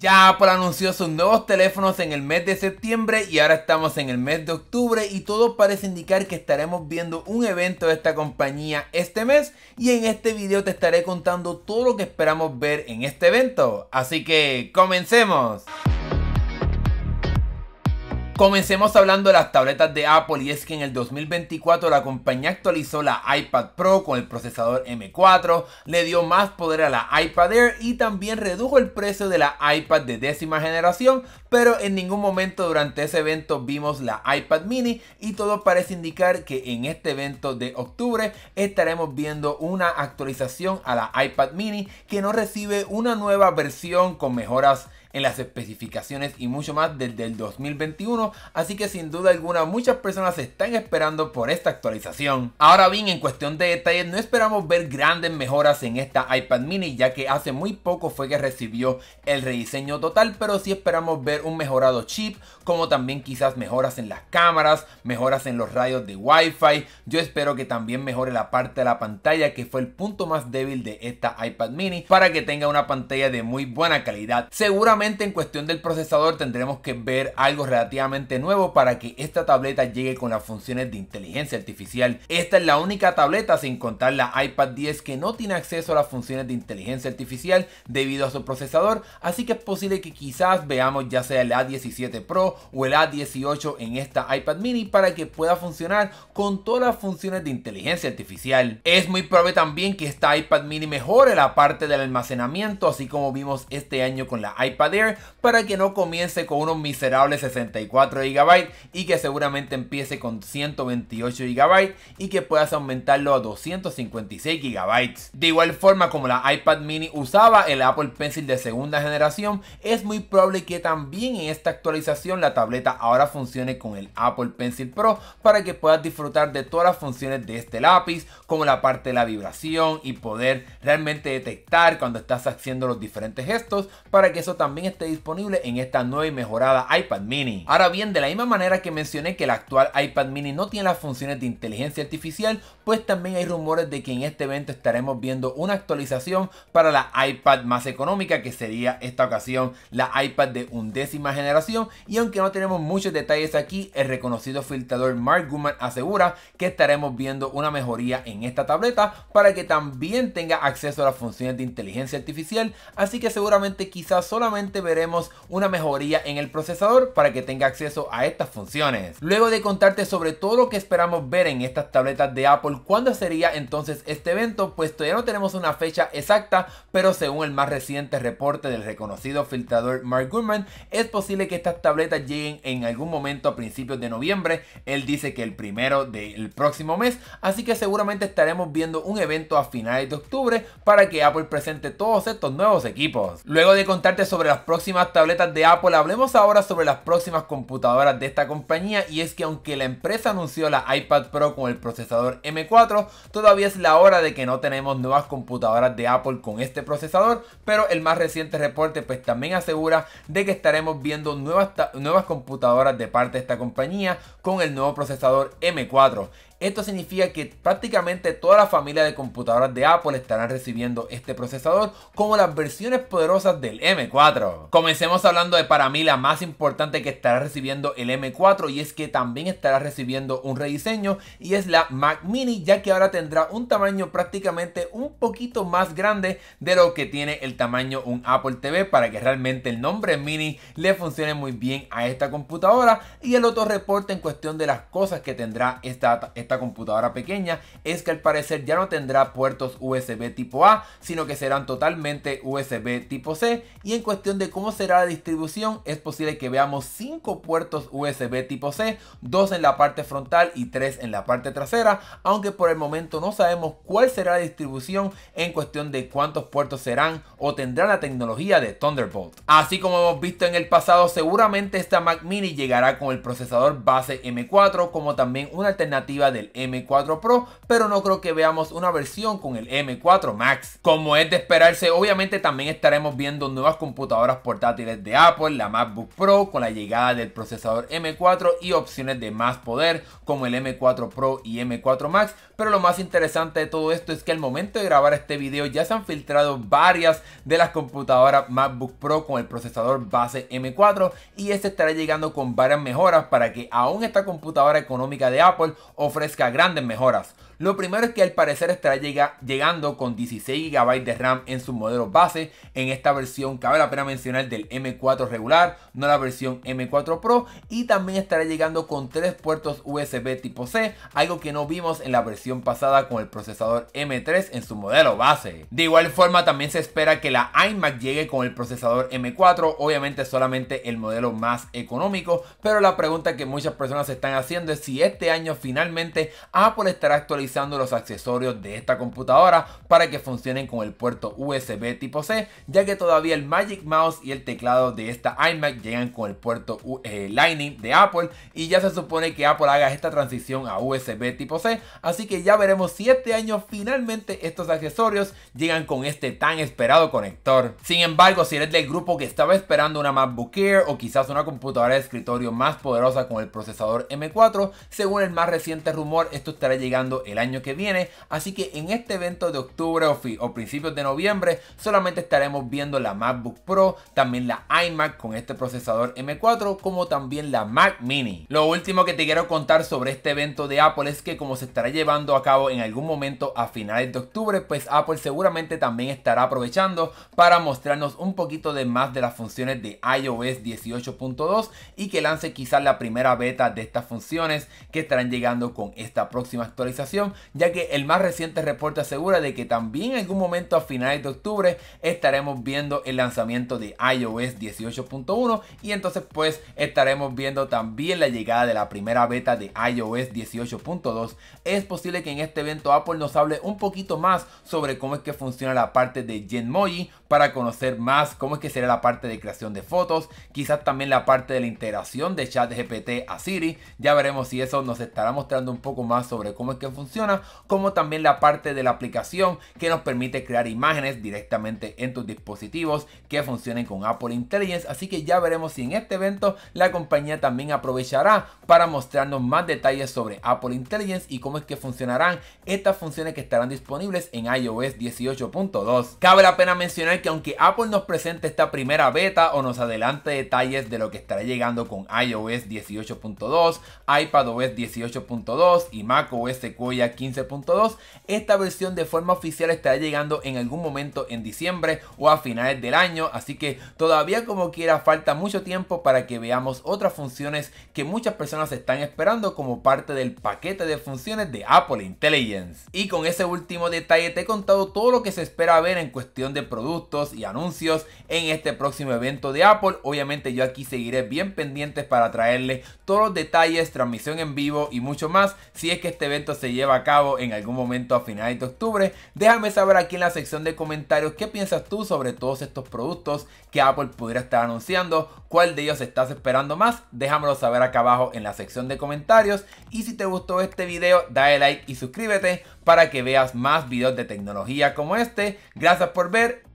Ya Apple anunció sus nuevos teléfonos en el mes de septiembre y ahora estamos en el mes de octubre y todo parece indicar que estaremos viendo un evento de esta compañía este mes y en este video te estaré contando todo lo que esperamos ver en este evento. Así que comencemos. Comencemos hablando de las tabletas de Apple y es que en el 2024 la compañía actualizó la iPad Pro con el procesador M4, le dio más poder a la iPad Air y también redujo el precio de la iPad de décima generación, pero en ningún momento durante ese evento vimos la iPad mini y todo parece indicar que en este evento de octubre estaremos viendo una actualización a la iPad mini que no recibe una nueva versión con mejoras en las especificaciones y mucho más desde el 2021, así que sin duda alguna muchas personas están esperando por esta actualización. Ahora bien, en cuestión de detalles, no esperamos ver grandes mejoras en esta iPad mini, ya que hace muy poco fue que recibió el rediseño total, pero sí esperamos ver un mejorado chip, como también quizás mejoras en las cámaras, mejoras en los radios de Wi-Fi. Yo espero que también mejore la parte de la pantalla, que fue el punto más débil de esta iPad mini, para que tenga una pantalla de muy buena calidad. Seguramente en cuestión del procesador tendremos que ver algo relativamente nuevo para que esta tableta llegue con las funciones de inteligencia artificial. Esta es la única tableta sin contar la iPad 10 que no tiene acceso a las funciones de inteligencia artificial debido a su procesador, así que es posible que quizás veamos ya sea el A17 Pro o el A18 en esta iPad mini para que pueda funcionar con todas las funciones de inteligencia artificial. Es muy probable también que esta iPad mini mejore la parte del almacenamiento así como vimos este año con la iPad para que no comience con unos miserables 64 GB y que seguramente empiece con 128 GB y que puedas aumentarlo a 256 GB. De igual forma como la iPad mini usaba el Apple Pencil de segunda generación, es muy probable que también en esta actualización la tableta ahora funcione con el Apple Pencil Pro para que puedas disfrutar de todas las funciones de este lápiz, como la parte de la vibración y poder realmente detectar cuando estás haciendo los diferentes gestos para que eso también esté disponible en esta nueva y mejorada iPad mini. Ahora bien, de la misma manera que mencioné que el actual iPad mini no tiene las funciones de inteligencia artificial, pues también hay rumores de que en este evento estaremos viendo una actualización para la iPad más económica, que sería esta ocasión la iPad de undécima generación. Y aunque no tenemos muchos detalles aquí, el reconocido filtrador Mark Gurman asegura que estaremos viendo una mejoría en esta tableta para que también tenga acceso a las funciones de inteligencia artificial, así que seguramente quizás solamente veremos una mejoría en el procesador para que tenga acceso a estas funciones. Luego de contarte sobre todo lo que esperamos ver en estas tabletas de Apple, ¿cuándo sería entonces este evento? Pues todavía no tenemos una fecha exacta, pero según el más reciente reporte del reconocido filtrador Mark Gurman, es posible que estas tabletas lleguen en algún momento a principios de noviembre. Él dice que el primero del próximo mes, así que seguramente estaremos viendo un evento a finales de octubre para que Apple presente todos estos nuevos equipos. Luego de contarte sobre las próximas tabletas de Apple, hablemos ahora sobre las próximas computadoras de esta compañía y es que aunque la empresa anunció la iPad Pro con el procesador M4, todavía es la hora de que no tenemos nuevas computadoras de Apple con este procesador, pero el más reciente reporte pues también asegura de que estaremos viendo nuevas, nuevas computadoras de parte de esta compañía con el nuevo procesador M4. Esto significa que prácticamente toda la familia de computadoras de Apple estarán recibiendo este procesador como las versiones poderosas del M4. Comencemos hablando de para mí la más importante que estará recibiendo el M4 y es que también estará recibiendo un rediseño y es la Mac Mini ya que ahora tendrá un tamaño prácticamente un poquito más grande de lo que tiene el tamaño un Apple TV para que realmente el nombre Mini le funcione muy bien a esta computadora y el otro reporte en cuestión de las cosas que tendrá esta, esta esta computadora pequeña es que al parecer ya no tendrá puertos USB tipo A, sino que serán totalmente USB tipo C. Y en cuestión de cómo será la distribución, es posible que veamos 5 puertos USB tipo C, 2 en la parte frontal y 3 en la parte trasera, aunque por el momento no sabemos cuál será la distribución en cuestión de cuántos puertos serán o tendrá la tecnología de Thunderbolt. Así como hemos visto en el pasado, seguramente esta Mac Mini llegará con el procesador base M4 como también una alternativa de el M4 Pro, pero no creo que veamos una versión con el M4 Max. Como es de esperarse, obviamente también estaremos viendo nuevas computadoras portátiles de Apple, la MacBook Pro, con la llegada del procesador M4 y opciones de más poder como el M4 Pro y M4 Max, pero lo más interesante de todo esto es que al momento de grabar este vídeo ya se han filtrado varias de las computadoras MacBook Pro con el procesador base M4 y este estará llegando con varias mejoras para que aún esta computadora económica de Apple ofrezca grandes mejoras. Lo primero es que al parecer estará llega, llegando con 16 GB de RAM en su modelo base. En esta versión cabe la pena mencionar del M4 regular, no la versión M4 Pro. Y también estará llegando con tres puertos USB tipo C, algo que no vimos en la versión pasada con el procesador M3 en su modelo base. De igual forma también se espera que la iMac llegue con el procesador M4, obviamente solamente el modelo más económico. Pero la pregunta que muchas personas están haciendo es si este año finalmente Apple estará actualizando los accesorios de esta computadora para que funcionen con el puerto USB tipo C, ya que todavía el Magic Mouse y el teclado de esta iMac llegan con el puerto eh, Lightning de Apple y ya se supone que Apple haga esta transición a USB tipo C, así que ya veremos si este año finalmente estos accesorios llegan con este tan esperado conector. Sin embargo, si eres del grupo que estaba esperando una MacBook Air o quizás una computadora de escritorio más poderosa con el procesador M4, según el más reciente rumor esto estará llegando el año que viene, así que en este evento de octubre o, o principios de noviembre solamente estaremos viendo la MacBook Pro, también la iMac con este procesador M4, como también la Mac Mini. Lo último que te quiero contar sobre este evento de Apple es que como se estará llevando a cabo en algún momento a finales de octubre, pues Apple seguramente también estará aprovechando para mostrarnos un poquito de más de las funciones de iOS 18.2 y que lance quizás la primera beta de estas funciones que estarán llegando con esta próxima actualización, ya que el más reciente reporte asegura de que también en algún momento a finales de octubre estaremos viendo el lanzamiento de iOS 18.1 y entonces pues estaremos viendo también la llegada de la primera beta de iOS 18.2. Es posible que en este evento Apple nos hable un poquito más sobre cómo es que funciona la parte de Genmoji para conocer más cómo es que será la parte de creación de fotos, quizás también la parte de la integración de chat GPT a Siri. Ya veremos si eso nos estará mostrando un poco más sobre cómo es que funciona, como también la parte de la aplicación que nos permite crear imágenes directamente en tus dispositivos que funcionen con Apple Intelligence. Así que ya veremos si en este evento la compañía también aprovechará para mostrarnos más detalles sobre Apple Intelligence y cómo es que funcionarán estas funciones que estarán disponibles en iOS 18.2. Cabe la pena mencionar que aunque Apple nos presente esta primera beta o nos adelante detalles de lo que estará llegando con iOS 18.2, iPadOS 18.2, y y macOS Sequoia 15.2, esta versión de forma oficial estará llegando en algún momento en diciembre o a finales del año, así que todavía como quiera falta mucho tiempo para que veamos otras funciones que muchas personas están esperando como parte del paquete de funciones de Apple Intelligence. Y con ese último detalle te he contado todo lo que se espera ver en cuestión de productos y anuncios en este próximo evento de Apple. Obviamente yo aquí seguiré bien pendientes para traerle todos los detalles, transmisión en vivo y mucho más si es que este evento se lleva a cabo en algún momento a finales de octubre. Déjame saber aquí en la sección de comentarios qué piensas tú sobre todos estos productos que Apple pudiera estar anunciando, cuál de ellos estás esperando más, déjamelo saber acá abajo en la sección de comentarios y si te gustó este video dale like y suscríbete para que veas más videos de tecnología como este. Gracias por ver